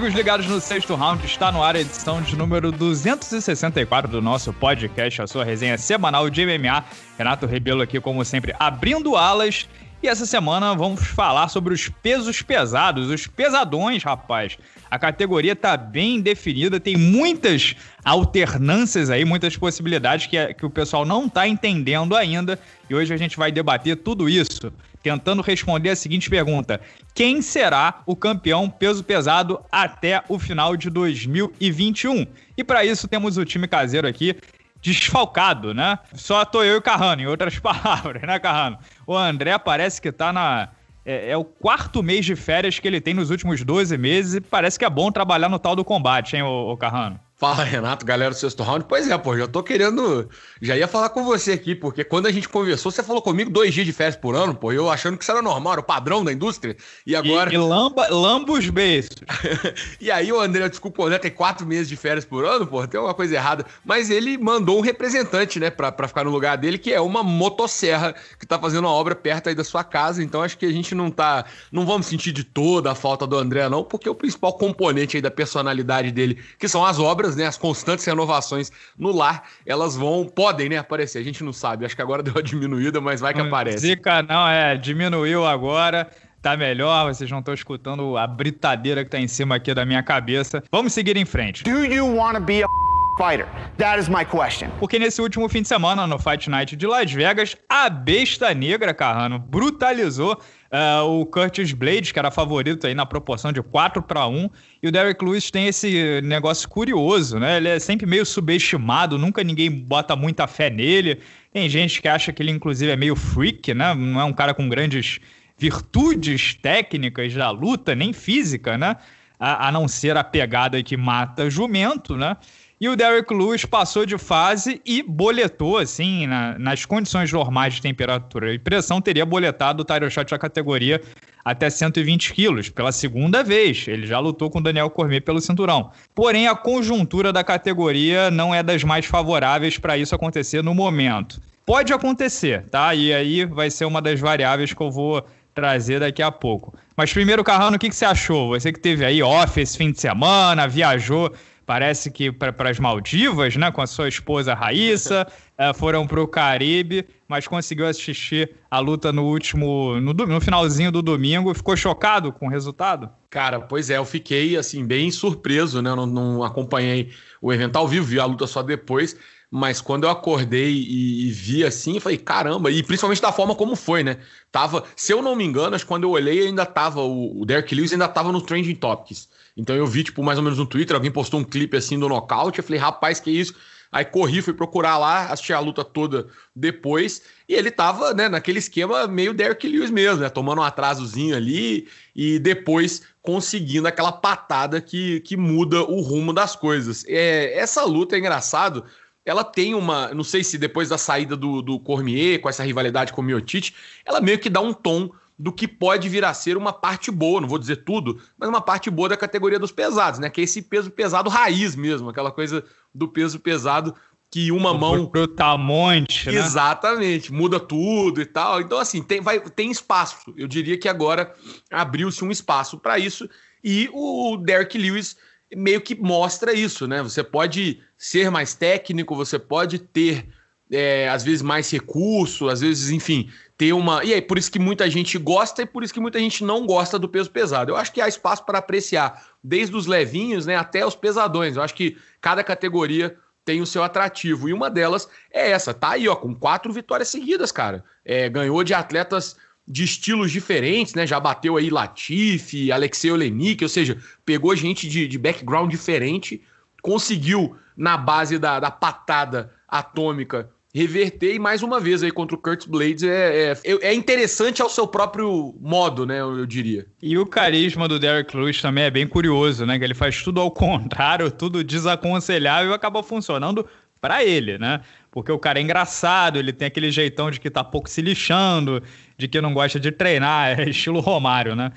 Amigos ligados no sexto round, está no ar a edição de número 264 do nosso podcast, a sua resenha semanal de MMA. Renato Rebelo aqui, como sempre, abrindo alas. E essa semana vamos falar sobre os pesos pesados, os pesadões, rapaz. A categoria está bem definida, tem muitas alternâncias aí, muitas possibilidades que, é, que o pessoal não está entendendo ainda. E hoje a gente vai debater tudo isso tentando responder a seguinte pergunta: Quem será o campeão peso pesado até o final de 2021? E para isso temos o time caseiro aqui desfalcado, né? Só tô eu e Carrano, em outras palavras, né, Carrano? O André parece que tá na. É, é, o quarto mês de férias que ele tem nos últimos 12 meses e parece que é bom trabalhar no tal do combate, hein, o ô Carrano? Fala, Renato, galera do sexto round. Pois é, pô, já tô querendo. Já ia falar com você aqui, porque quando a gente conversou, você falou comigo dois dias de férias por ano, pô, eu achando que isso era normal, era o padrão da indústria. E agora. E, e lamba, lamba os beijos e aí, o André, desculpa, o André tem quatro meses de férias por ano, pô, tem alguma coisa errada. Mas ele mandou um representante, né, pra, pra ficar no lugar dele, que é uma motosserra que tá fazendo uma obra perto aí da sua casa. Então acho que a gente não tá. Não vamos sentir de toda a falta do André, não, porque o principal componente aí da personalidade dele, que são as obras, mudanças, né, as constantes renovações no lar, elas vão, podem, né, aparecer. A gente não sabe, acho que agora deu uma diminuída, mas vai que hum, aparece. Zica não, é, diminuiu agora tá melhor, vocês não estão escutando a britadeira que tá em cima aqui da minha cabeça. Vamos seguir em frente. Do you want to be a fighter? That is my question. Porque nesse último fim de semana no Fight Night de Las Vegas, a besta negra, Carrano, brutalizou Uh, o Curtis Blades, que era favorito aí na proporção de 4 para 1. E o Derek Lewis tem esse negócio curioso, né? Ele é sempre meio subestimado, nunca ninguém bota muita fé nele. Tem gente que acha que ele, inclusive, é meio freak, né? Não é um cara com grandes virtudes técnicas da luta, nem física, né? A, a não ser a pegada que mata jumento, né? E o Derrick Lewis passou de fase e boletou, assim, na, nas condições normais de temperatura e pressão, teria boletado o Tyler Shot da categoria até 120 quilos, pela segunda vez. Ele já lutou com Daniel Cormier pelo cinturão. Porém, a conjuntura da categoria não é das mais favoráveis para isso acontecer no momento. Pode acontecer, tá? E aí vai ser uma das variáveis que eu vou trazer daqui a pouco. Mas primeiro, Carrano, o que, que você achou? Você que teve aí off esse fim de semana, viajou parece que para as Maldivas, né, com a sua esposa Raíssa, é, foram para o Caribe, mas conseguiu assistir a luta no último, no, no, finalzinho do domingo. Ficou chocado com o resultado? Cara, pois é, eu fiquei assim bem surpreso, né? Eu não, não acompanhei o evento ao vivo, vi a luta só depois. Mas quando eu acordei e, e vi assim, falei, caramba, e principalmente da forma como foi, né? Tava, se eu não me engano, acho que quando eu olhei, ainda tava, o, o Derek Lewis ainda tava no Trending Topics. Então eu vi, tipo, mais ou menos no Twitter, alguém postou um clipe assim do nocaute. Eu falei, rapaz, que isso? Aí corri, fui procurar lá, assisti a luta toda depois, e ele tava, né, naquele esquema meio Derrick Lewis mesmo, né, tomando um atrasozinho ali e depois conseguindo aquela patada que, que muda o rumo das coisas. É, essa luta é engraçado, ela tem uma, não sei se depois da saída do, do Cormier, com essa rivalidade com o Miotic, ela meio que dá um tom do que pode vir a ser uma parte boa, não vou dizer tudo, mas uma parte boa da categoria dos pesados, né? Que é esse peso pesado raiz mesmo, aquela coisa do peso pesado que uma o mão. Pro né? Exatamente, muda tudo e tal. Então, assim, tem, vai, tem espaço. Eu diria que agora abriu-se um espaço para isso e o Derek Lewis meio que mostra isso, né? Você pode ser mais técnico, você pode ter. É, às vezes mais recurso, às vezes, enfim, ter uma. E aí, por isso que muita gente gosta e por isso que muita gente não gosta do peso pesado. Eu acho que há espaço para apreciar, desde os levinhos né, até os pesadões. Eu acho que cada categoria tem o seu atrativo. E uma delas é essa, tá aí, ó, com quatro vitórias seguidas, cara. É, ganhou de atletas de estilos diferentes, né? Já bateu aí Latifi, Alexei Olenik, ou seja, pegou gente de, de background diferente, conseguiu, na base da, da patada atômica, reverter e mais uma vez aí contra o Curtis Blades é, é, é, interessante ao seu próprio modo, né, eu, eu diria. E o carisma do Derek Lewis também é bem curioso, né, que ele faz tudo ao contrário, tudo desaconselhável e acaba funcionando para ele, né? Porque o cara é engraçado, ele tem aquele jeitão de que tá pouco se lixando, de que não gosta de treinar, é estilo Romário, né?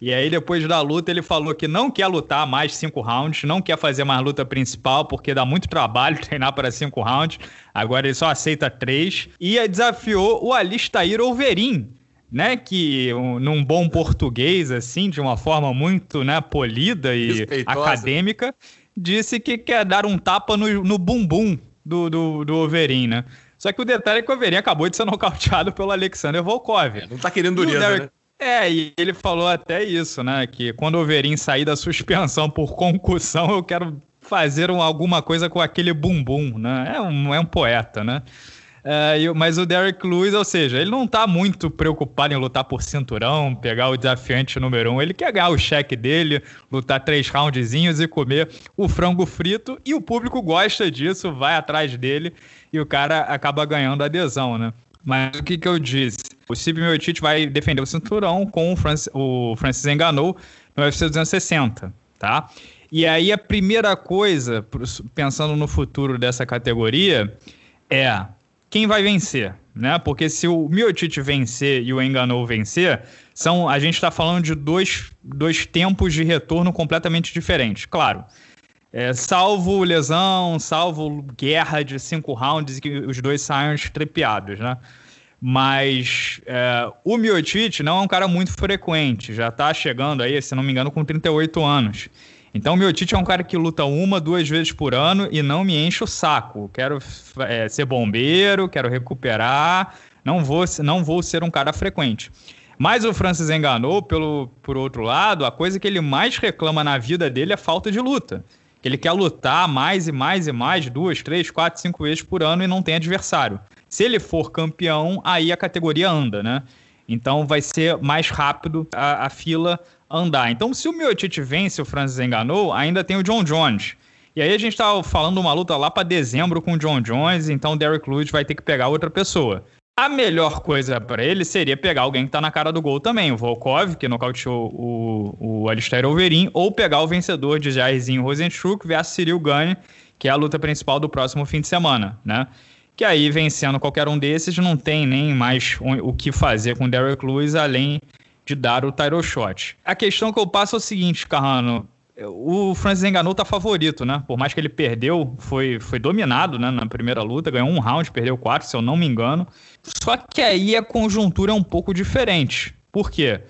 E aí, depois da luta, ele falou que não quer lutar mais cinco rounds, não quer fazer mais luta principal, porque dá muito trabalho treinar para cinco rounds. Agora ele só aceita três. E desafiou o Alistair Overin, né? Que num bom português, assim, de uma forma muito né, polida e acadêmica, disse que quer dar um tapa no, no bumbum do, do, do né? Só que o detalhe é que o Overin acabou de ser nocauteado pelo Alexander Volkov. É, não tá querendo dureza, Derek... né? É, e ele falou até isso, né? Que quando o Overin sair da suspensão por concussão, eu quero fazer um, alguma coisa com aquele bumbum, né? É um, é um poeta, né? É, mas o Derek Lewis, ou seja, ele não está muito preocupado em lutar por cinturão, pegar o desafiante número um. Ele quer ganhar o cheque dele, lutar três roundzinhos e comer o frango frito. E o público gosta disso, vai atrás dele e o cara acaba ganhando adesão, né? Mas o que, que eu disse? O Cib Miotic vai defender o cinturão com o, Francis, o Francis Enganou no UFC 260, tá? E aí a primeira coisa, pensando no futuro dessa categoria, é quem vai vencer, né? Porque se o Miotic vencer e o Enganou vencer, são, a gente está falando de dois, dois tempos de retorno completamente diferentes. Claro, é, salvo lesão, salvo guerra de cinco rounds e que os dois saiam estrepiados, né? Mas é, o Miocic não é um cara muito frequente, já está chegando aí, se não me engano, com 38 anos. Então o Miocic é um cara que luta uma, duas vezes por ano e não me enche o saco. Quero é, ser bombeiro, quero recuperar, não vou, não vou ser um cara frequente. Mas o Francis enganou, pelo, por outro lado, a coisa que ele mais reclama na vida dele é falta de luta. Ele quer lutar mais e mais e mais, duas, três, quatro, cinco vezes por ano e não tem adversário. Se ele for campeão, aí a categoria anda, né? Então vai ser mais rápido a, a fila andar. Então, se o Miotite vence, o Francis enganou, ainda tem o John Jones. E aí a gente tá falando uma luta lá para dezembro com o John Jones, então o Derrick Lewis vai ter que pegar outra pessoa. A melhor coisa para ele seria pegar alguém que tá na cara do gol também, o Volkov, que nocauteou o, o Alistair Overeem, ou pegar o vencedor de Jairzinho Rosenstruck versus Cyril Gane, que é a luta principal do próximo fim de semana, né? Que aí, vencendo qualquer um desses, não tem nem mais o que fazer com o Derek Lewis, além de dar o title shot. A questão que eu passo é o seguinte, Carrano, é, o Francis Enganou tá favorito, né? Por mais que ele perdeu, foi, foi dominado né, na primeira luta, ganhou um round, perdeu quatro, se eu não me engano. Só que aí a conjuntura é um pouco diferente. Por quê?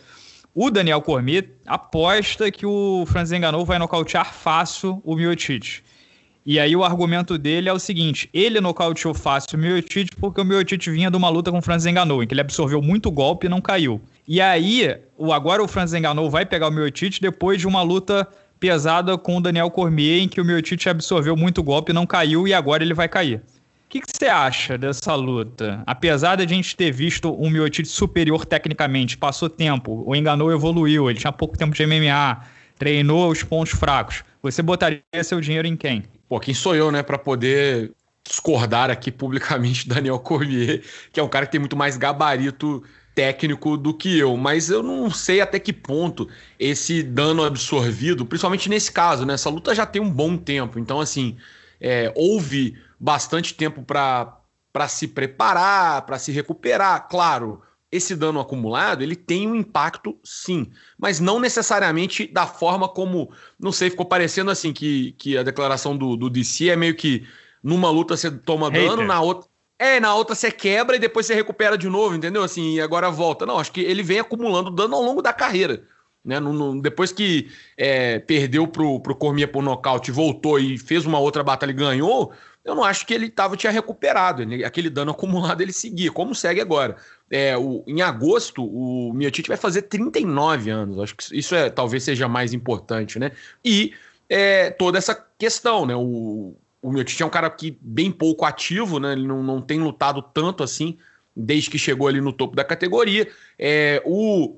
O Daniel Cormier aposta que o Francis Enganou vai nocautear fácil o Miocic. E aí o argumento dele é o seguinte: ele nocauteou fácil o Miocic porque o Miocic vinha de uma luta com o Francis Enganou, em que ele absorveu muito golpe e não caiu. E aí, o agora o Francis Enganou vai pegar o Miocic depois de uma luta pesada com o Daniel Cormier, em que o Miotite absorveu muito golpe, não caiu e agora ele vai cair. O que você acha dessa luta? Apesar de a gente ter visto um Miotite superior tecnicamente, passou tempo, o Enganou evoluiu, ele tinha pouco tempo de MMA, treinou os pontos fracos. Você botaria seu dinheiro em quem? Pô, quem sou eu, né, para poder discordar aqui publicamente do Daniel Cormier, que é um cara que tem muito mais gabarito técnico do que eu, mas eu não sei até que ponto esse dano absorvido, principalmente nesse caso, né? Essa luta já tem um bom tempo, então assim é, houve bastante tempo para se preparar, para se recuperar. Claro, esse dano acumulado ele tem um impacto, sim, mas não necessariamente da forma como, não sei, ficou parecendo assim que, que a declaração do, do DC é meio que numa luta você toma Hater. dano, na outra é, na outra você quebra e depois você recupera de novo, entendeu? Assim, e agora volta. Não, acho que ele vem acumulando dano ao longo da carreira. Né? No, no, depois que é, perdeu pro, pro Cormier por nocaute, voltou e fez uma outra batalha e ganhou, eu não acho que ele tava, tinha recuperado. Ele, né? aquele dano acumulado ele seguia, como segue agora. É, o, em agosto, o Miotic vai fazer 39 anos. Acho que isso é talvez seja mais importante, né? E é, toda essa questão, né? O, o Miotite é um cara que bem pouco ativo, né? Ele não, não tem lutado tanto assim desde que chegou ali no topo da categoria. É, o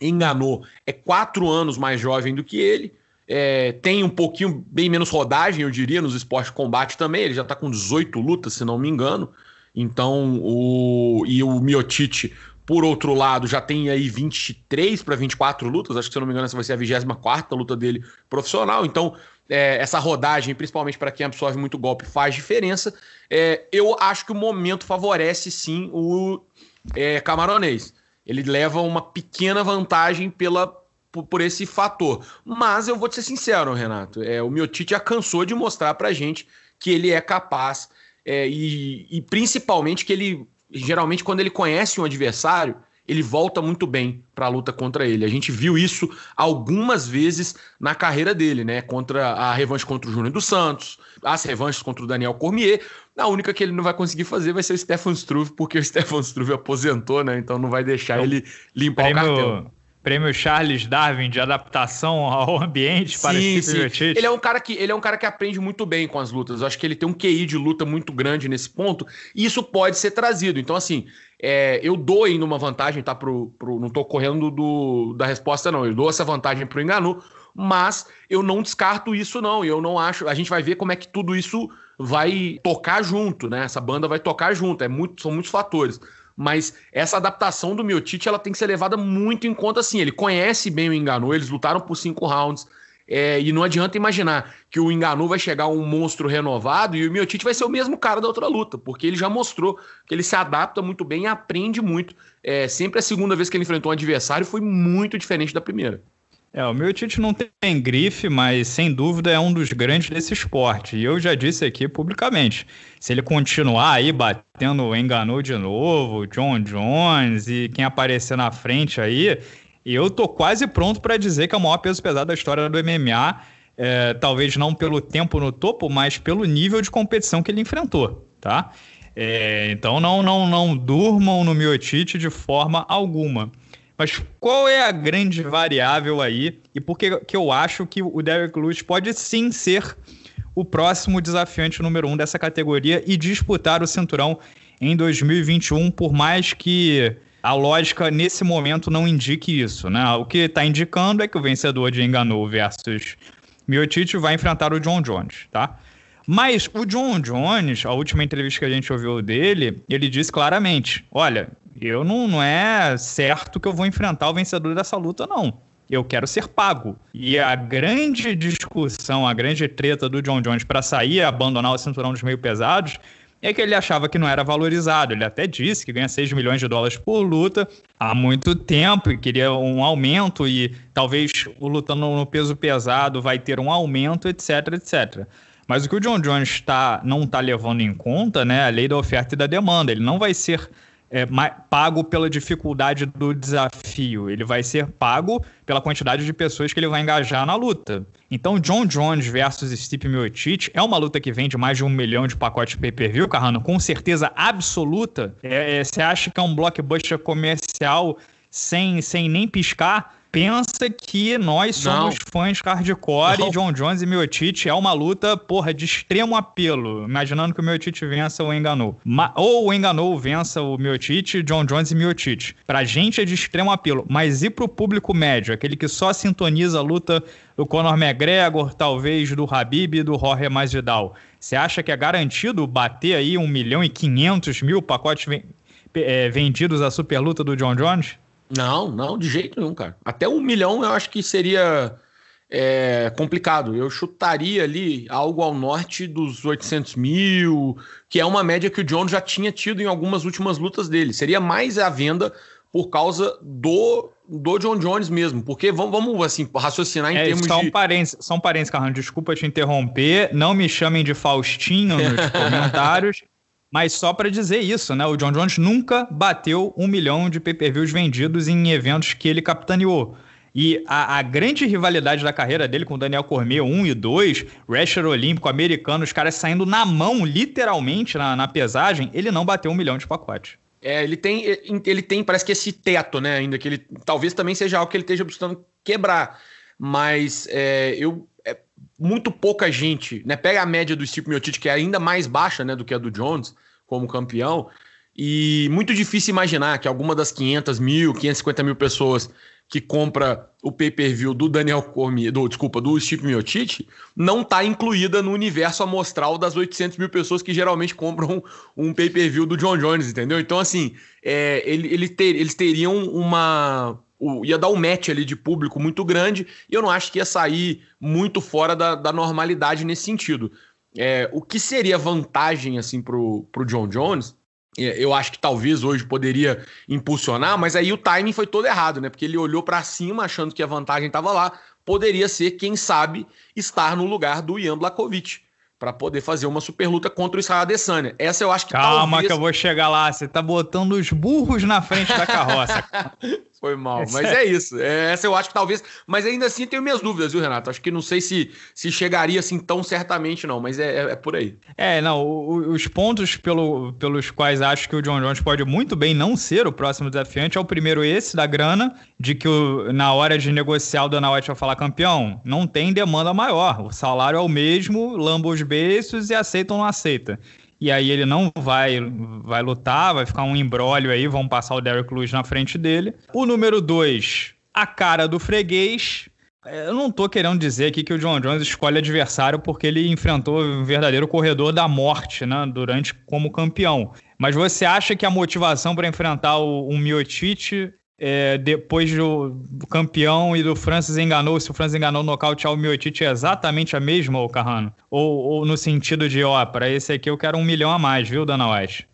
Enganou é quatro anos mais jovem do que ele. É, tem um pouquinho bem menos rodagem, eu diria, nos esportes de combate também. Ele já está com 18 lutas, se não me engano. Então, o e o Miotite por outro lado, já tem aí 23 para 24 lutas. Acho que, se não me engano, essa vai ser a 24 luta dele profissional. Então, é, essa rodagem, principalmente para quem absorve muito golpe, faz diferença. É, eu acho que o momento favorece sim o é, camaronês. Ele leva uma pequena vantagem pela por, por, esse fator. Mas eu vou te ser sincero, Renato. É, o Miotic já cansou de mostrar para gente que ele é capaz é, e, e principalmente que ele geralmente quando ele conhece um adversário ele volta muito bem para a luta contra ele. A gente viu isso algumas vezes na carreira dele, né? Contra a revanche contra o Júnior dos Santos, as revanches contra o Daniel Cormier. A única que ele não vai conseguir fazer vai ser o Stefan Struve, porque o Stefan Struve aposentou, né? Então não vai deixar então, ele limpar prêmio, o cartão. Prêmio Charles Darwin de adaptação ao ambiente sim, para Steve sim. Ele é um cara que ele é um cara que aprende muito bem com as lutas. Eu acho que ele tem um QI de luta muito grande nesse ponto, e isso pode ser trazido. Então assim, é, eu dou ainda uma vantagem, tá? Pro, pro, não estou correndo do, da resposta, não. Eu dou essa vantagem para o Enganu, mas eu não descarto isso, não. Eu não acho. A gente vai ver como é que tudo isso vai tocar junto, né? Essa banda vai tocar junto. É muito, são muitos fatores. Mas essa adaptação do Miotic, ela tem que ser levada muito em conta, assim. Ele conhece bem o Enganu, eles lutaram por cinco rounds é, e não adianta imaginar que o Enganu vai chegar um monstro renovado e o Miotic vai ser o mesmo cara da outra luta, porque ele já mostrou que ele se adapta muito bem e aprende muito. É, sempre a segunda vez que ele enfrentou um adversário foi muito diferente da primeira. É, o Miotic não tem grife, mas sem dúvida é um dos grandes desse esporte. E eu já disse aqui publicamente: se ele continuar aí batendo o Enganu de novo, John Jones e quem aparecer na frente aí, e eu tô quase pronto para dizer que é o maior peso pesado da história do MMA. É, talvez não pelo tempo no topo, mas pelo nível de competição que ele enfrentou, tá? É, então não, não, não durmam no miotite de forma alguma. Mas qual é a grande variável aí e por que, que eu acho que o Derek Lewis pode sim ser o próximo desafiante número um dessa categoria e disputar o cinturão em 2021, por mais que a lógica nesse momento não indique isso, né? O que está indicando é que o vencedor de Enganou versus Miotite vai enfrentar o John Jones, tá? Mas o John Jones, a última entrevista que a gente ouviu dele, ele disse claramente: olha, eu não, não é certo que eu vou enfrentar o vencedor dessa luta, não. Eu quero ser pago. E a grande discussão, a grande treta do John Jones para sair e abandonar o cinturão dos meio pesados é que ele achava que não era valorizado. Ele até disse que ganha 6 milhões de dólares por luta há muito tempo e queria um aumento e talvez o lutando no peso pesado vai ter um aumento, etc, etc. Mas o que o John Jones tá, não está levando em conta né, é a lei da oferta e da demanda. Ele não vai ser é, pago pela dificuldade do desafio, ele vai ser pago pela quantidade de pessoas que ele vai engajar na luta. Então, John Jones versus Steve Miocic é uma luta que vende mais de um milhão de pacotes pay-per-view, Carrano, com certeza absoluta. Você é, é, acha que é um blockbuster comercial sem, sem nem piscar? pensa que nós somos não. fãs hardcore não. e John Jones e Miotite é uma luta, porra, de extremo apelo. Imaginando que o Miotite vença o Enganou. Ma ou o Enganou vença o Miotite, John Jones e Miotite. Pra gente é de extremo apelo, mas e pro público médio, aquele que só sintoniza a luta do Conor McGregor, talvez do Habib e do Jorge Masvidal? Você acha que é garantido bater aí 1 milhão e 500 mil pacotes eh, vendidos à superluta do John Jones? Não, não, de jeito nenhum, cara. Até um milhão eu acho que seria é, complicado. Eu chutaria ali algo ao norte dos 800 mil, que é uma média que o John já tinha tido em algumas últimas lutas dele. Seria mais a venda por causa do, do John Jones mesmo. Porque vamos, vamos assim, raciocinar em é, termos só um de. Parênteses, só um parênteses, Carlão, desculpa te interromper. Não me chamem de Faustinho nos comentários. Mas só para dizer isso, né? O John Jones nunca bateu um milhão de pay-per-views vendidos em eventos que ele capitaneou. E a, a, grande rivalidade da carreira dele com o Daniel Cormier 1 e 2, wrestler olímpico americano, os caras saindo na mão, literalmente, na, na pesagem, ele não bateu um milhão de pacotes. É, ele tem, ele tem, parece que esse teto, né, ainda que ele talvez também seja algo que ele esteja buscando quebrar, mas é, eu é, muito pouca gente, né? Pega a média do Steve Miotic, que é ainda mais baixa, né, do que a do Jones como campeão, e muito difícil imaginar que alguma das 500 mil, 550 mil pessoas que compra o pay-per-view do Daniel Cormier, do, desculpa, do Steve Miocic, não está incluída no universo amostral das 800 mil pessoas que geralmente compram um pay-per-view do John Jones, entendeu? Então, assim, é, ele, ele ter, eles teriam uma o, ia dar um match ali de público muito grande e eu não acho que ia sair muito fora da, da normalidade nesse sentido. É, o que seria vantagem assim para o John Jones? É, eu acho que talvez hoje poderia impulsionar, mas aí o timing foi todo errado, né? Porque ele olhou para cima achando que a vantagem estava lá. Poderia ser, quem sabe, estar no lugar do Ian Blakovic para poder fazer uma super luta contra o Israel Adesanya. Essa eu acho que Calma talvez... que eu vou chegar lá. Você tá botando os burros na frente da carroça. Foi mal. É mas é isso. É, essa eu acho que talvez. Mas ainda assim tenho minhas dúvidas, viu, Renato? Acho que não sei se, se chegaria assim tão certamente, não, mas é, é, é por aí. É, não. Os pontos pelo, pelos quais acho que o John Jones pode muito bem não ser o próximo desafiante é o primeiro, esse da grana, de que o, na hora de negociar o Dana White vai falar campeão, não tem demanda maior. O salário é o mesmo, lamba os beiços e aceita ou não aceita e aí ele não vai vai lutar, vai ficar um embrólio aí, vão passar o Derrick Lewis na frente dele. O número 2, a cara do freguês. Eu não tô querendo dizer aqui que o John Jones escolhe adversário porque ele enfrentou um verdadeiro corredor da morte, né, durante como campeão. Mas você acha que a motivação para enfrentar o, o Miotic é, depois do, campeão e do Francis enganou, se o Francis enganou no nocaute ao Miotic, é exatamente a mesma, ô Carrano? Ou, ou no sentido de, ó, para esse aqui eu quero um milhão a mais, viu, Dana White?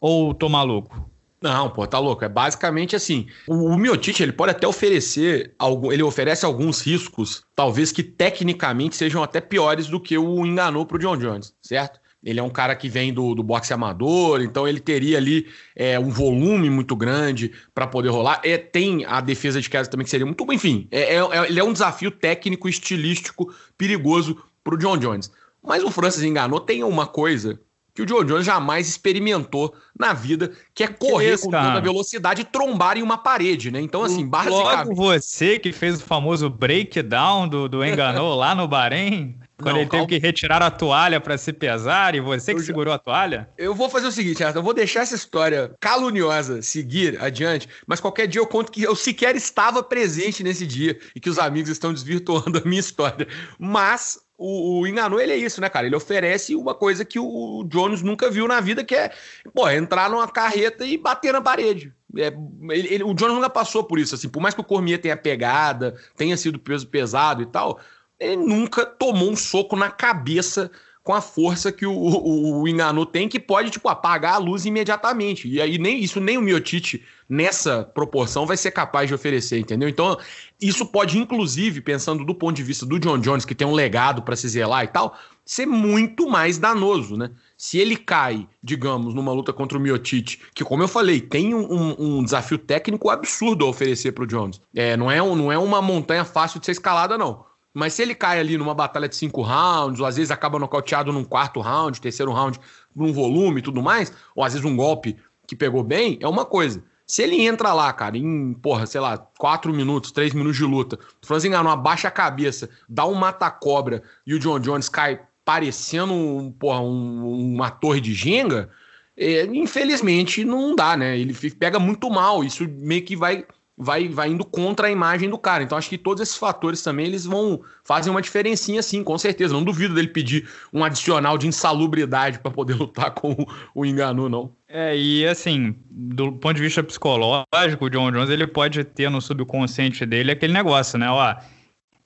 Ou tô maluco? Não, pô, tá louco. É basicamente assim. O, o Miotite, ele pode até oferecer, ele oferece alguns riscos, talvez que tecnicamente sejam até piores do que o enganou pro John Jones, certo? Ele é um cara que vem do, do boxe amador, então ele teria ali é, um volume muito grande para poder rolar. É, tem a defesa de casa também que seria muito. Enfim, é, é, é ele é um desafio técnico, estilístico, perigoso para o John Jones. Mas o Francis enganou. Tem uma coisa que o John Jones jamais experimentou na vida, que é correr que com toda velocidade e trombar em uma parede, né? Então, assim, basicamente... Logo você que fez o famoso breakdown do, do Enganou lá no Bahrein... Quando não, ele calma. teve que retirar a toalha para se pesar e você que eu segurou já... a toalha? Eu vou fazer o seguinte, Arthur, eu vou deixar essa história caluniosa seguir adiante, mas qualquer dia eu conto que eu sequer estava presente nesse dia e que os amigos estão desvirtuando a minha história. Mas o, o ele é isso, né, cara? Ele oferece uma coisa que o Jones nunca viu na vida, que é, pô, entrar numa carreta e bater na parede. É, ele, ele, o Jones nunca passou por isso, assim, por mais que o Cormier tenha pegada, tenha sido peso pesado e tal, ele nunca tomou um soco na cabeça com a força que o, o, o Enganu tem, que pode, tipo, apagar a luz imediatamente. E aí nem isso, nem o Miotite nessa proporção, vai ser capaz de oferecer, entendeu? Então, isso pode, inclusive, pensando do ponto de vista do John Jones, que tem um legado para se zelar e tal, ser muito mais danoso, né? Se ele cai, digamos, numa luta contra o Miotic, que, como eu falei, tem um, um, um desafio técnico absurdo a oferecer para o Jones. É, não, é, não é uma montanha fácil de ser escalada, não. Mas se ele cai ali numa batalha de cinco rounds, ou às vezes acaba nocauteado num quarto round, terceiro round, num volume e tudo mais, ou às vezes um golpe que pegou bem, é uma coisa. Se ele entra lá, cara, em, porra, sei lá, quatro minutos, três minutos de luta, o Franz abaixa a cabeça, dá um mata-cobra e o John Jones cai parecendo porra, um, uma torre de jenga, é, infelizmente não dá, né? Ele fica, pega muito mal, isso meio que vai vai, vai indo contra a imagem do cara. Então acho que todos esses fatores também eles vão fazem uma diferencinha sim, com certeza. Não duvido dele pedir um adicional de insalubridade para poder lutar com o, o Enganu, não. É, e assim, do ponto de vista psicológico, o John Jones ele pode ter no subconsciente dele aquele negócio, né? Ó,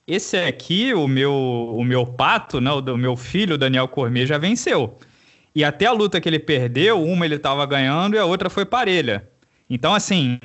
esse aqui, o meu, o meu pato, né, o do meu filho, Daniel Cormier, já venceu. E até a luta que ele perdeu, uma ele estava ganhando e a outra foi parelha. Então, assim,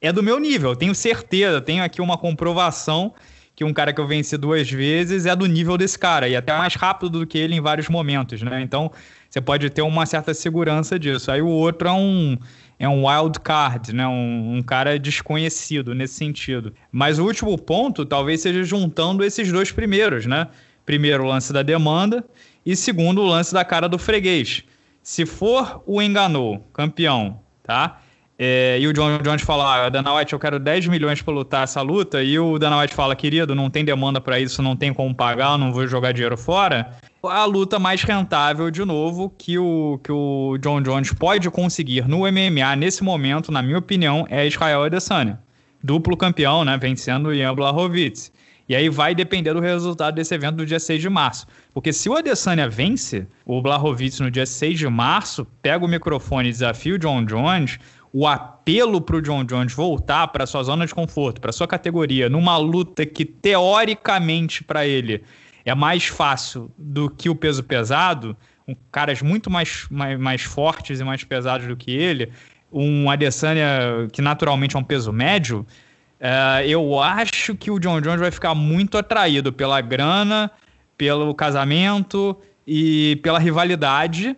é do meu nível, eu tenho certeza, tenho aqui uma comprovação que um cara que eu venci duas vezes é do nível desse cara, e até mais rápido do que ele em vários momentos, né? Então, você pode ter uma certa segurança disso. Aí o outro é um, é um wild card, né? Um, um cara desconhecido nesse sentido. Mas o último ponto talvez seja juntando esses dois primeiros, né? Primeiro, o lance da demanda, e segundo, o lance da cara do freguês. Se for o enganou, campeão, tá? É, e o John Jones fala: ah, Dana White, eu quero 10 milhões para lutar essa luta. E o Dana White fala: querido, não tem demanda para isso, não tem como pagar, não vou jogar dinheiro fora. A luta mais rentável, de novo, que o, que o John Jones pode conseguir no MMA nesse momento, na minha opinião, é Israel Adesanya. Duplo campeão, né? Vencendo Ian Blachowicz. E aí vai depender do resultado desse evento do dia 6 de março. Porque se o Adesanya vence, o Blachowicz no dia 6 de março pega o microfone e desafia o John Jones, o apelo para o John Jones voltar para sua zona de conforto, para sua categoria, numa luta que teoricamente para ele é mais fácil do que o peso pesado, um, caras muito mais, mais, mais fortes e mais pesados do que ele, um Adesanya que naturalmente é um peso médio, uh, eu acho que o John Jones vai ficar muito atraído pela grana, pelo casamento e pela rivalidade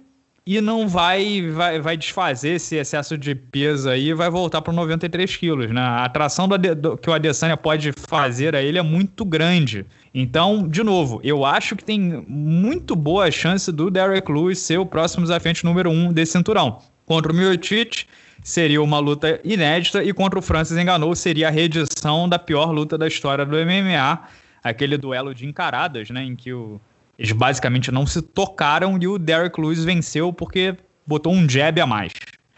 e não vai, vai, vai desfazer esse excesso de peso aí vai voltar para 93 quilos, né? A atração do, do, que o Adesanya pode fazer a ele é muito grande. Então, de novo, eu acho que tem muito boa chance do Derek Lewis ser o próximo desafiante número um desse cinturão. Contra o Miocic seria uma luta inédita e contra o Francis Enganou seria a reedição da pior luta da história do MMA, aquele duelo de encaradas, né, em que o eles basicamente não se tocaram e o Derrick Lewis venceu porque botou um jab a mais.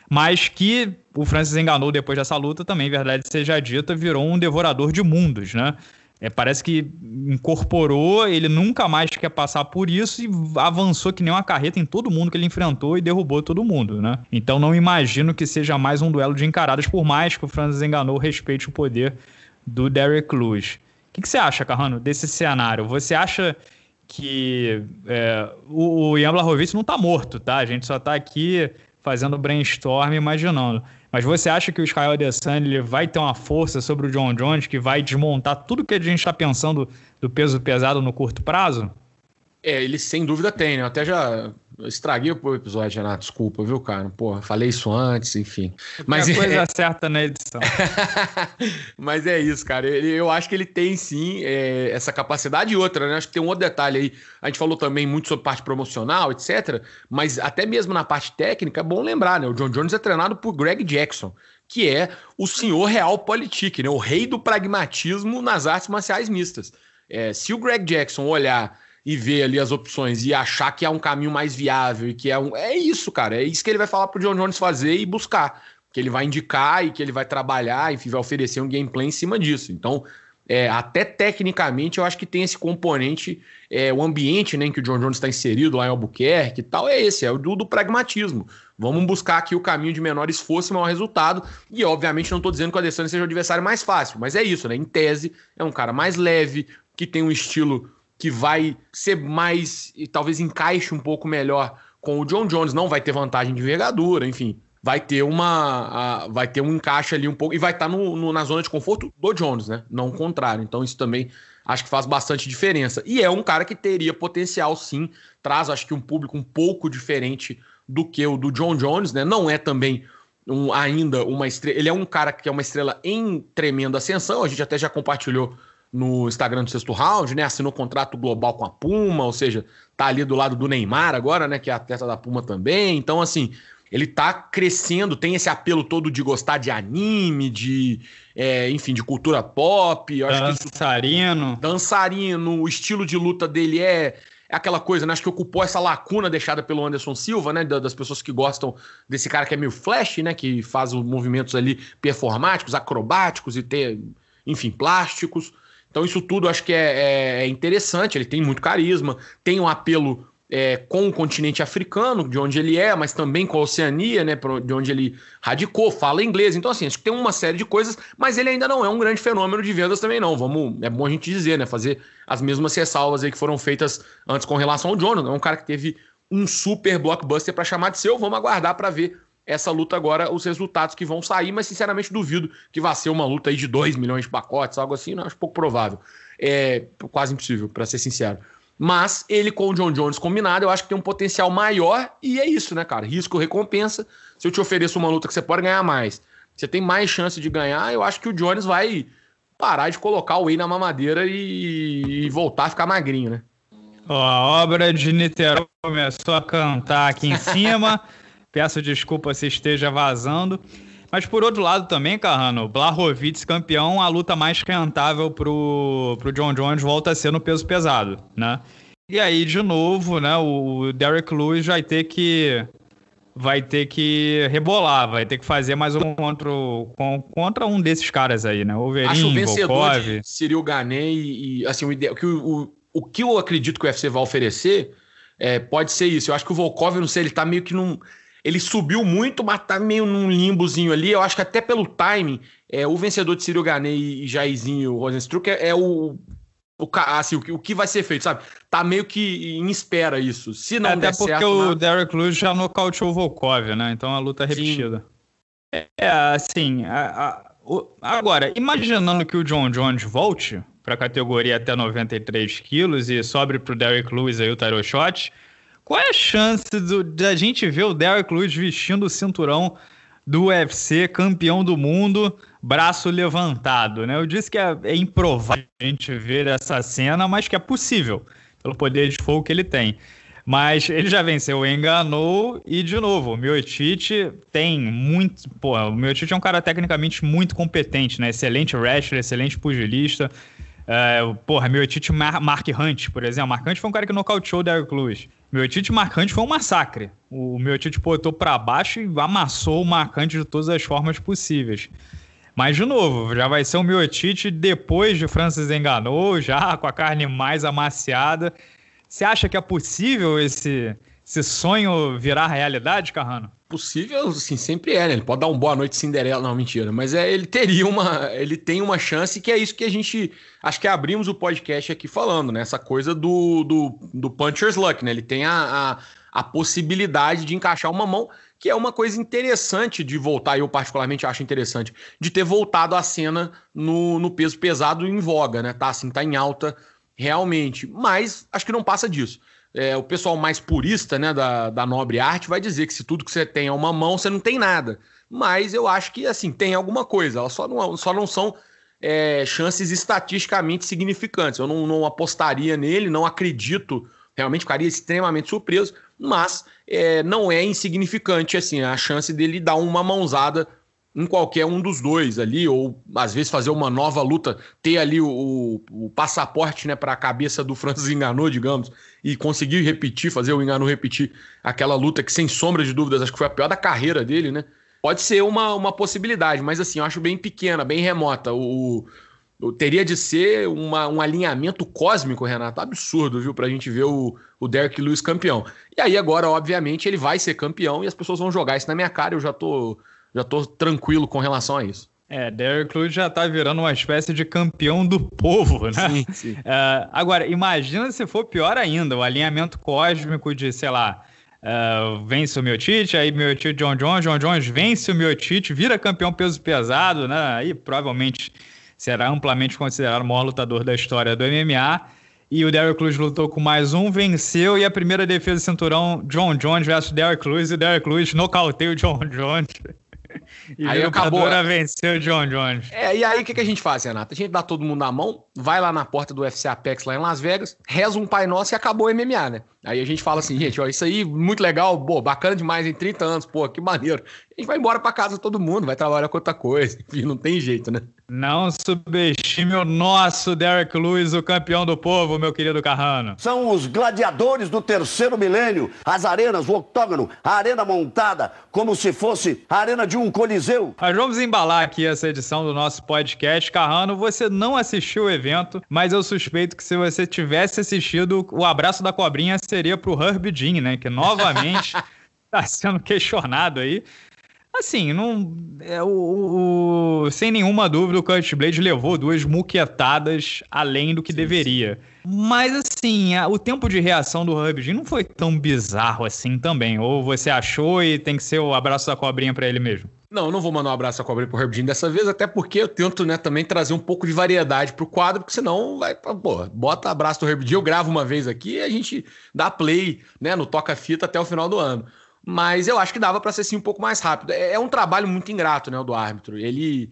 Mas que o Francis enganou depois dessa luta também, verdade seja dita, virou um devorador de mundos, né? É, parece que incorporou, ele nunca mais quer passar por isso e avançou que nem uma carreta em todo mundo que ele enfrentou e derrubou todo mundo, né? Então não imagino que seja mais um duelo de encaradas, por mais que o Francis enganou respeite o poder do Derrick Lewis. O que, que você acha, Carrano, desse cenário? Você acha que é, o, o Ian Blahovic não está morto, tá? A gente só está aqui fazendo brainstorm, imaginando. Mas você acha que o Israel Adesanya vai ter uma força sobre o John Jones que vai desmontar tudo que a gente está pensando do peso pesado no curto prazo? É, ele sem dúvida tem, né? Eu até já estraguei o episódio, Renato. Desculpa, viu, cara? Porra, falei isso antes, enfim. Mas é coisa é... certa na edição. Mas é isso, cara. Eu acho que ele tem sim é, essa capacidade e outra, né? Acho que tem um outro detalhe aí. A gente falou também muito sobre parte promocional, etc. Mas até mesmo na parte técnica, é bom lembrar, né? O John Jones é treinado por Greg Jackson, que é o senhor real politique, né? O rei do pragmatismo nas artes marciais mistas. É, se o Greg Jackson olhar e ver ali as opções e achar que é um caminho mais viável e que é um. É isso, cara. É isso que ele vai falar pro John Jones fazer e buscar. Que ele vai indicar e que ele vai trabalhar, enfim, vai oferecer um gameplay em cima disso. Então, é, até tecnicamente, eu acho que tem esse componente, é, o ambiente né, em que o John Jones está inserido lá em Albuquerque e tal, é esse, é o do, do pragmatismo. Vamos buscar aqui o caminho de menor esforço e maior resultado. E, obviamente, não estou dizendo que o Adesanya seja o adversário mais fácil, mas é isso, né? Em tese, é um cara mais leve, que tem um estilo que vai ser mais e talvez encaixe um pouco melhor com o John Jones, não vai ter vantagem de envergadura, enfim, vai ter uma a, vai ter um encaixe ali um pouco e vai estar tá no, no, na zona de conforto do Jones, né? Não o contrário. Então isso também acho que faz bastante diferença. E é um cara que teria potencial sim, traz acho que um público um pouco diferente do que o do John Jones, né? Não é também um, ainda uma estrela, ele é um cara que é uma estrela em tremenda ascensão, a gente até já compartilhou no Instagram do sexto round, né? Assinou contrato global com a Puma, ou seja, tá ali do lado do Neymar agora, né? Que é testa da Puma também. Então, assim, ele tá crescendo, tem esse apelo todo de gostar de anime, de é, enfim, de cultura pop. Eu dançarino. que dançarino, o estilo de luta dele é é aquela coisa, né? Acho que ocupou essa lacuna deixada pelo Anderson Silva, né? Das pessoas que gostam desse cara que é meio flash, né? Que faz os movimentos ali performáticos, acrobáticos e ter, enfim, plásticos. Então, isso tudo acho que é, é, é interessante. Ele tem muito carisma, tem um apelo é, com o continente africano, de onde ele é, mas também com a Oceania, né, de onde ele radicou, fala inglês. Então, assim, acho que tem uma série de coisas, mas ele ainda não é um grande fenômeno de vendas também, não. Vamos, é bom a gente dizer, né? Fazer as mesmas ressalvas aí que foram feitas antes com relação ao Jonathan. É um cara que teve um super blockbuster para chamar de seu. Vamos aguardar para ver essa luta agora, os resultados que vão sair, mas sinceramente duvido que vá ser uma luta aí de 2 milhões de pacotes, algo assim, não, acho pouco provável. É quase impossível, para ser sincero. Mas ele com o John Jones combinado, eu acho que tem um potencial maior e é isso, né, cara? Risco recompensa. Se eu te ofereço uma luta que você pode ganhar mais, você tem mais chance de ganhar, eu acho que o Jones vai parar de colocar o Whey na mamadeira e, e voltar a ficar magrinho, né? Ó, a obra de Niterói começou a cantar aqui em cima. Peço desculpa se esteja vazando. Mas por outro lado também, Carrano, Blahovic campeão, a luta mais rentável pro, pro John Jones volta a ser no peso pesado, né? E aí, de novo, né, o Derek Lewis vai ter que vai ter que rebolar, vai ter que fazer mais um contra, contra um desses caras aí, né? Overeem, Acho o vencedor Volkov. de Cyril Gané e, assim, o, ideal, que o, o, o que eu acredito que o UFC vai oferecer é, pode ser isso. Eu acho que o Volkov, não sei, ele tá meio que num... Não ele subiu muito, mas tá meio num limbozinho ali. Eu acho que até pelo timing, é, o vencedor de Ciro Gane e Jairzinho Rosenstruck é, é o o, assim, o, que vai ser feito, sabe? Tá meio que em espera isso. Se não é, Até porque o né? Derrick Derek Lewis já nocauteou o Volkov, né? Então a luta é repetida. É, assim. A, a, o, agora, imaginando que o John Jones volte para a categoria até 93 quilos e sobre pro Derek Lewis aí o Tyro shot, qual é a chance do, da gente ver o Derrick Lewis vestindo o cinturão do UFC, campeão do mundo, braço levantado, né? Eu disse que é, é improvável a gente ver essa cena, mas que é possível, pelo poder de fogo que ele tem. Mas ele já venceu, enganou e de novo, o Miotite tem muito, pô, o Miotite é um cara tecnicamente muito competente, né? Excelente wrestler, excelente pugilista, Uh, porra, Miotite Mar Mark Hunt, por exemplo. Mark Hunt foi um cara que nocauteou o Derrick Lewis. Miotite Mark Hunt foi um massacre. O Miotite botou para baixo e amassou o Mark Hunt de todas as formas possíveis. Mas, de novo, já vai ser o Miotite depois de Francis enganou, já com a carne mais amaciada. Você acha que é possível esse, esse sonho virar realidade, Carrano? possível, assim, sempre é, né? Ele pode dar um boa noite Cinderela, não, mentira, mas é, ele teria uma, ele tem uma chance que é isso que a gente, acho que abrimos o podcast aqui falando, né? Essa coisa do, do, do puncher's luck, né? Ele tem a, a, a possibilidade de encaixar uma mão, que é uma coisa interessante de voltar, eu particularmente acho interessante, de ter voltado a cena no, no peso pesado em voga, né? Tá assim, tá em alta realmente, mas acho que não passa disso. É, o pessoal mais purista né, da, da nobre arte vai dizer que se tudo que você tem é uma mão, você não tem nada. Mas eu acho que assim tem alguma coisa, elas só não, só não são é, chances estatisticamente significantes. Eu não, não apostaria nele, não acredito, realmente ficaria extremamente surpreso, mas é, não é insignificante assim a chance dele dar uma mãozada em qualquer um dos dois ali, ou às vezes fazer uma nova luta, ter ali o, o passaporte né, para a cabeça do Francis Enganou, digamos, e conseguir repetir, fazer o Enganou repetir aquela luta que, sem sombra de dúvidas, acho que foi a pior da carreira dele, né? Pode ser uma, uma possibilidade, mas assim, eu acho bem pequena, bem remota. O, o teria de ser uma, um alinhamento cósmico, Renato, absurdo, viu, para a gente ver o, o Derek Lewis campeão. E aí agora, obviamente, ele vai ser campeão e as pessoas vão jogar isso na minha cara, eu já tô já tô tranquilo com relação a isso. É, Derrick Lewis já tá virando uma espécie de campeão do povo, né? Sim, sim. Uh, agora, imagina se for pior ainda, o alinhamento cósmico de, sei lá, uh, vence o Miotite, aí Miotite John Jones, John Jones vence o Miotite, vira campeão peso pesado, né? Aí provavelmente será amplamente considerado o maior lutador da história do MMA. E o Derrick Lewis lutou com mais um, venceu. E a primeira defesa do cinturão, John Jones versus Derrick Lewis. E o Derrick Lewis nocauteia o John Jones. e aí acabou. A venceu o John Jones. É, e aí o que, que, a gente faz, Renato? A gente dá todo mundo na mão, vai lá na porta do UFC Apex lá em Las Vegas, reza um Pai Nosso e acabou o MMA, né? Aí a gente fala assim, gente, ó, isso aí, muito legal, pô, bacana demais em 30 anos, pô, que maneiro. A gente vai embora para casa todo mundo, vai trabalhar com outra coisa, enfim, não tem jeito, né? Não subestime o nosso Derek Lewis, o campeão do povo, meu querido Carrano. São os gladiadores do terceiro milênio. As arenas, o octógono, a arena montada, como se fosse a arena de um coliseu. Mas vamos embalar aqui essa edição do nosso podcast. Carrano, você não assistiu o evento, mas eu suspeito que se você tivesse assistido, o abraço da cobrinha seria pro Herb Dean, né? Que novamente está sendo questionado aí Assim, não, é, o, o, sem nenhuma dúvida, o Curtis Blade levou duas muquetadas além do que sim, deveria. Sim. Mas, assim, a, o tempo de reação do Hubjin não foi tão bizarro assim também. Ou você achou e tem que ser o abraço da cobrinha para ele mesmo? Não, eu não vou mandar um abraço da cobrinha pro Herb Jean dessa vez, até porque eu tento, né, também trazer um pouco de variedade pro quadro, porque senão vai, pô, bota abraço do Herb Jean, eu gravo uma vez aqui e a gente dá play, né, no toca-fita até o final do ano. Mas eu acho que dava para ser sim um pouco mais rápido. É, é um trabalho muito ingrato, né, o do árbitro. Ele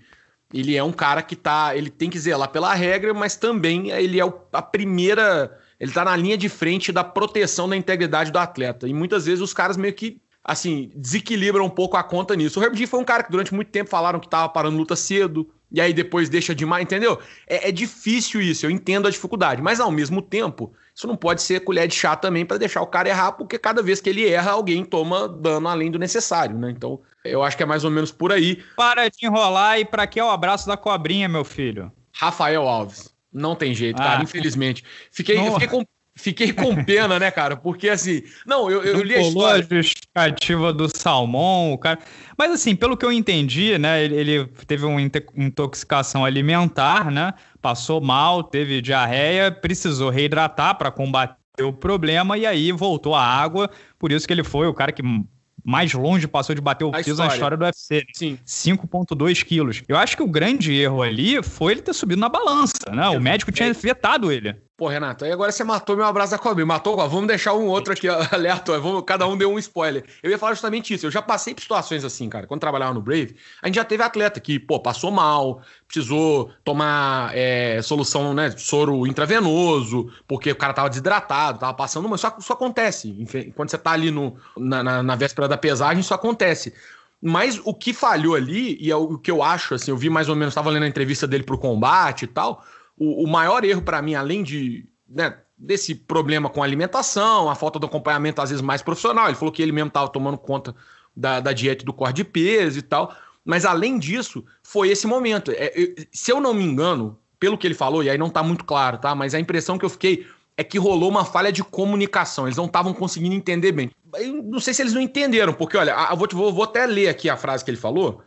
ele é um cara que tá, ele tem que zelar pela regra, mas também ele é o, a primeira, ele tá na linha de frente da proteção da integridade do atleta. E muitas vezes os caras meio que assim, desequilibram um pouco a conta nisso. O Herbie foi um cara que durante muito tempo falaram que tava parando luta cedo, e aí depois deixa de entendeu? É, é, difícil isso, eu entendo a dificuldade, mas ao mesmo tempo, isso não pode ser colher de chá também para deixar o cara errar, porque cada vez que ele erra, alguém toma dano além do necessário, né? Então, eu acho que é mais ou menos por aí. Para de enrolar e para que é o abraço da cobrinha, meu filho? Rafael Alves. Não tem jeito, ah. cara, infelizmente. Fiquei, fiquei com fiquei com pena, né, cara? Porque assim, não, eu, eu não li a história. a justificativa do salmão, o cara. Mas assim, pelo que eu entendi, né, ele, ele teve uma intoxicação alimentar, né? Passou mal, teve diarreia, precisou reidratar para combater o problema e aí voltou à água. Por isso que ele foi o cara que mais longe passou de bater o peso na história do UFC. Né? Sim. 5,2 quilos. Eu acho que o grande erro ali foi ele ter subido na balança, né? É, o médico tinha é. vetado ele. Pô, Renato, aí agora você matou meu abraço da cobrinha. Matou, vamos deixar um outro aqui aleatório. Vamos, cada um deu um spoiler. Eu ia falar justamente isso. Eu já passei por situações assim, cara. Quando trabalhava no Brave, a gente já teve atleta que, pô, passou mal, precisou tomar é, solução, né, soro intravenoso, porque o cara tava desidratado, tava passando. Mas só, isso acontece. Quando você tá ali no, na, na, na véspera da pesagem, isso acontece. Mas o que falhou ali, e é o que eu acho, assim, eu vi mais ou menos, Tava lendo a entrevista dele pro combate e tal o, o maior erro para mim, além de né, desse problema com a alimentação, a falta do acompanhamento às vezes mais profissional. Ele falou que ele mesmo estava tomando conta da, da, dieta do corte de peso e tal. Mas além disso, foi esse momento. É, eu, se eu não me engano, pelo que ele falou, e aí não está muito claro, tá? Mas a impressão que eu fiquei é que rolou uma falha de comunicação. Eles não estavam conseguindo entender bem. Eu não sei se eles não entenderam, porque olha, eu vou, vou, vou até ler aqui a frase que ele falou,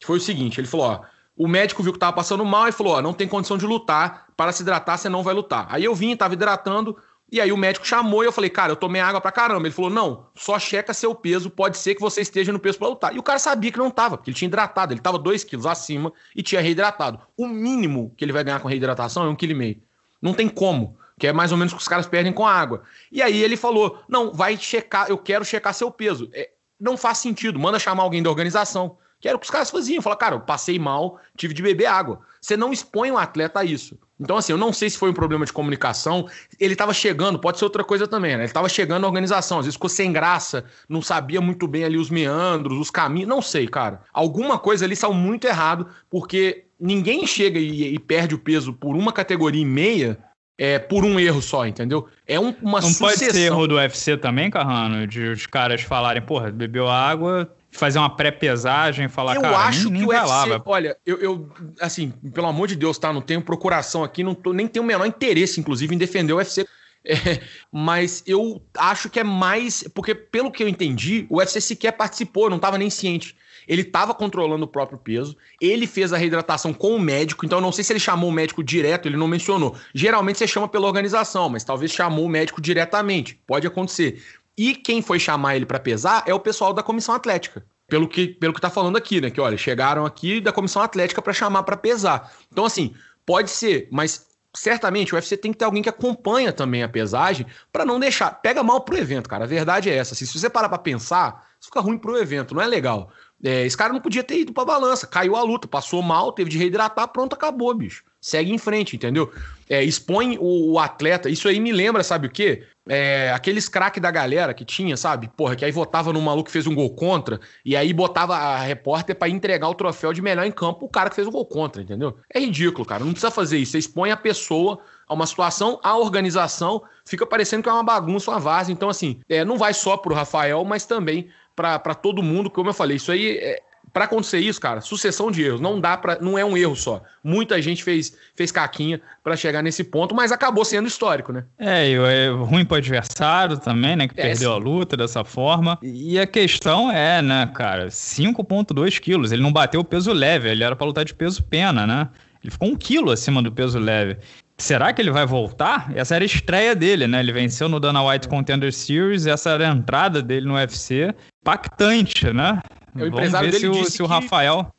que foi o seguinte: ele falou, ó. O médico viu que estava passando mal e falou: ó, não tem condição de lutar, para se hidratar, você não vai lutar. Aí eu vim, estava hidratando, e aí o médico chamou e eu falei: cara, eu tomei água pra caramba. Ele falou: não, só checa seu peso, pode ser que você esteja no peso para lutar. E o cara sabia que não estava, porque ele tinha hidratado, ele estava 2 quilos acima e tinha reidratado. O mínimo que ele vai ganhar com reidratação é 1,5 kg. Não tem como que é mais ou menos o que os caras perdem com a água. E aí ele falou: não, vai checar, eu quero checar seu peso. É, não faz sentido, manda chamar alguém da organização. Que era o que os caras faziam. Falar, cara, eu passei mal, tive de beber água. Você não expõe um atleta a isso. Então, assim, eu não sei se foi um problema de comunicação. Ele estava chegando, pode ser outra coisa também, né? Ele estava chegando na organização, às vezes ficou sem graça, não sabia muito bem ali os meandros, os caminhos, não sei, cara. Alguma coisa ali saiu muito errado, porque ninguém chega e, e perde o peso por uma categoria e meia é, por um erro só, entendeu? É um, uma Não sucessão. pode ser erro do UFC também, Carrano, de os caras falarem, porra, bebeu água, fazer uma pré-pesagem, falar, eu cara, acho nem, nem que o UFC, lá, olha, eu, eu, assim, pelo amor de Deus, tá, não tenho procuração aqui, não tô, nem tenho o menor interesse, inclusive, em defender o UFC. É, mas eu acho que é mais, porque pelo que eu entendi, o UFC sequer participou, não tava nem ciente. Ele estava controlando o próprio peso, ele fez a reidratação com o médico, então eu não sei se ele chamou o médico direto, ele não mencionou. Geralmente você chama pela organização, mas talvez chamou o médico diretamente, pode acontecer. E quem foi chamar ele para pesar é o pessoal da comissão atlética. Pelo que, pelo que tá falando aqui, né? Que olha, chegaram aqui da comissão atlética para chamar para pesar. Então, assim, pode ser, mas certamente o UFC tem que ter alguém que acompanha também a pesagem para não deixar. Pega mal pro evento, cara. A verdade é essa. Assim, se você parar pra pensar, isso fica ruim pro evento, não é legal. É, esse cara não podia ter ido pra balança, caiu a luta, passou mal, teve de reidratar, pronto, acabou, bicho. Segue em frente, entendeu? É, expõe o, o, atleta. Isso aí me lembra, sabe o quê? É, aqueles craques da galera que tinha, sabe? Porra, que aí votava no maluco que fez um gol contra e aí botava a repórter para entregar o troféu de melhor em campo o cara que fez o gol contra, entendeu? É ridículo, cara. Não precisa fazer isso. Você expõe a pessoa a uma situação, a organização, fica parecendo que é uma bagunça, uma vaza. Então, assim, é, não vai só pro Rafael, mas também para todo mundo, como eu falei, isso aí é, para acontecer isso, cara, sucessão de erros, não dá para, não é um erro só. Muita gente fez fez caquinha para chegar nesse ponto, mas acabou sendo histórico, né? É, e é ruim para adversário também, né, que é, perdeu sim. a luta dessa forma. E a questão é, né, cara, 5.2 quilos, ele não bateu o peso leve, ele era para lutar de peso pena, né? Ele ficou um quilo acima do peso leve. Será que ele vai voltar? Essa era a estreia dele, né? Ele venceu no Dana White Contender Series, essa era a entrada dele no UFC. Impactante, né? É o Vamos ver se o, se o Rafael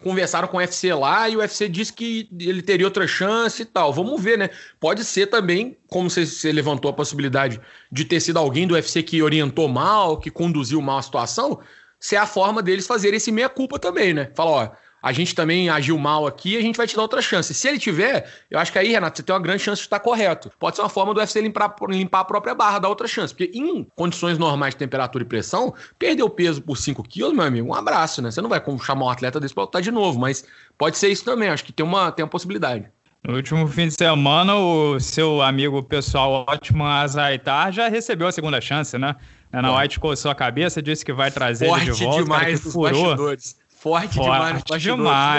conversaram com o UFC lá e o UFC disse que ele teria outra chance e tal. Vamos ver, né? Pode ser também, como você, levantou a possibilidade de ter sido alguém do UFC que orientou mal, que conduziu mal a situação, ser a forma deles fazer esse meia-culpa também, né? Falar, ó, a gente também agiu mal aqui, a gente vai te dar outra chance. Se ele tiver, eu acho que aí, Renato, você tem uma grande chance de estar correto. Pode ser uma forma do UFC limpar, limpar a própria barra, dar outra chance. Porque em condições normais de temperatura e pressão, perder o peso por 5 quilos, meu amigo, um abraço, né? Você não vai chamar um atleta desse para lutar de novo, mas pode ser isso também. Acho que tem uma, tem uma possibilidade. No último fim de semana, o seu amigo pessoal Otman Azaitar já recebeu a segunda chance, né? Ana White coçou a cabeça, disse que vai trazer Forte ele de volta. Demais cara, que furou. Bastidores forte, forte demais.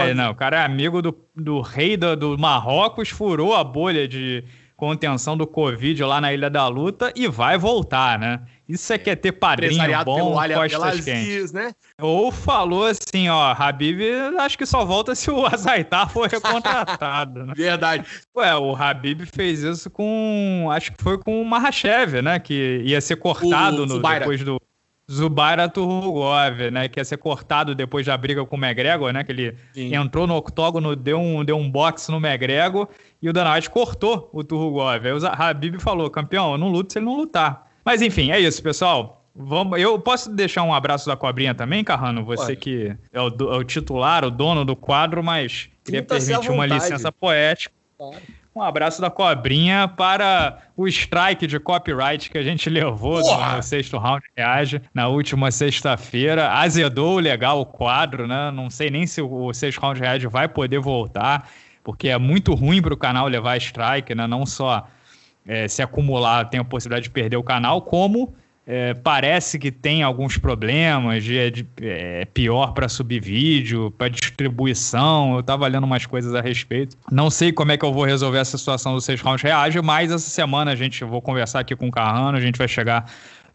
demais, não. O cara é amigo do, do rei do, do Marrocos, furou a bolha de contenção do Covid lá na Ilha da Luta e vai voltar, né? Isso é, é. que é ter padrinho bom, costas quentes. Né? Ou falou assim, ó, Habib acho que só volta se o Azaitar for recontratado. Né? Verdade. Ué, o Habib fez isso com, acho que foi com o Mahashev, né? Que ia ser cortado o, no, depois do... Zubaira Turugov, né? Que ia ser cortado depois da briga com o McGregor, né? Que ele Sim. entrou no octógono, deu um, deu um boxe no McGregor e o Dana White cortou o Turugov. Aí o Habib falou, campeão, eu não luto se ele não lutar. Mas enfim, é isso, pessoal. Vamos, eu posso deixar um abraço da cobrinha também, Carrano? Você Pode. que é o, é o, titular, o dono do quadro, mas queria permitir uma licença poética. Claro. Um abraço da cobrinha para o strike de copyright que a gente levou Porra! no sexto round reage na última sexta-feira. Azedou legal o quadro, né? Não sei nem se o sexto round reage vai poder voltar, porque é muito ruim para o canal levar strike, né? Não só é, se acumular, tem a possibilidade de perder o canal, como é, parece que tem alguns problemas, de, é, de, é, pior para subir vídeo, para distribuição. Eu estava lendo umas coisas a respeito. Não sei como é que eu vou resolver essa situação dos seis rounds reage, mas essa semana a gente eu vou conversar aqui com o Carrano, a gente vai chegar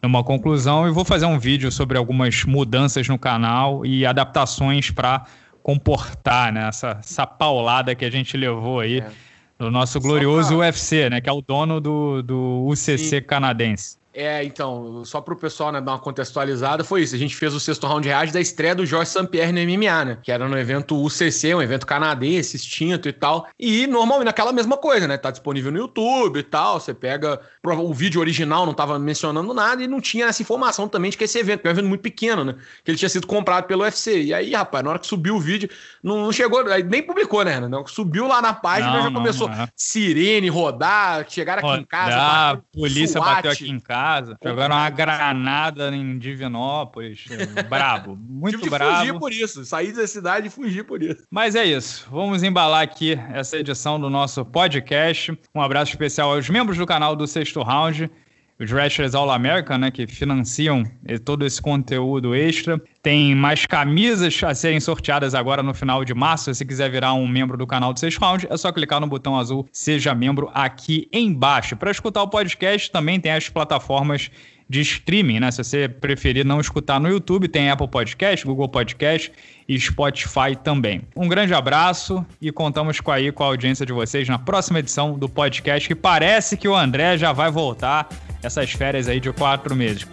numa conclusão e vou fazer um vídeo sobre algumas mudanças no canal e adaptações para comportar né, essa, essa paulada que a gente levou aí. É do nosso glorioso pra... UFC, né? Que é o dono do, do UCC Sim. canadense. É, então, só para o pessoal né, dar uma contextualizada, foi isso. A gente fez o sexto round reage da estreia do Jorge Sampierre no MMA, né? Que era no evento UCC, um evento canadense, extinto e tal. E normalmente aquela mesma coisa, né? Tá disponível no YouTube e tal. Você pega o vídeo original, não tava mencionando nada e não tinha essa informação também de que esse evento, que é um evento muito pequeno, né? Que ele tinha sido comprado pelo UFC. E aí, rapaz, na hora que subiu o vídeo, não, não chegou, nem publicou, né, Não Subiu lá na página não, já não, começou não, é. sirene rodar, chegaram aqui em casa. Ah, a polícia SWAT, bateu aqui em casa casa, jogaram uma granada em Divinópolis. brabo, muito tive brabo. Fugir por isso, saí da cidade e fugir por isso. Mas é isso, vamos embalar aqui essa edição do nosso podcast. Um abraço especial aos membros do canal do Sexto Round os Wrestlers All America, né, que financiam todo esse conteúdo extra. Tem mais camisas a serem sorteadas agora no final de março. Se quiser virar um membro do canal do Seis Round, é só clicar no botão azul Seja Membro aqui embaixo. Para escutar o podcast, também tem as plataformas de streaming, né? Se você preferir não escutar no YouTube, tem Apple Podcast, Google Podcast e Spotify também. Um grande abraço e contamos com aí com a audiência de vocês na próxima edição do podcast que parece que o André já vai voltar essas férias aí de quatro meses.